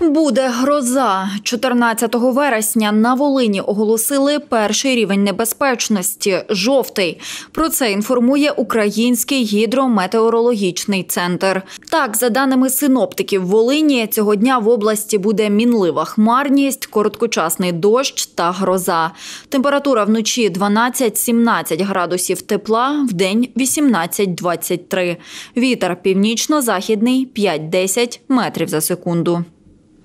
Буде гроза 14 вересня на Волині оголосили перший рівень небезпечності жовтий. Про це інформує Український гідрометеорологічний центр. Так, за даними синоптиків, Волині цього дня в області буде мінлива хмарність, короткочасний дощ та гроза. Температура вночі 12-17 градусів тепла, в день 18-23. Вітер північно-західний 5-10 метрів за секунду.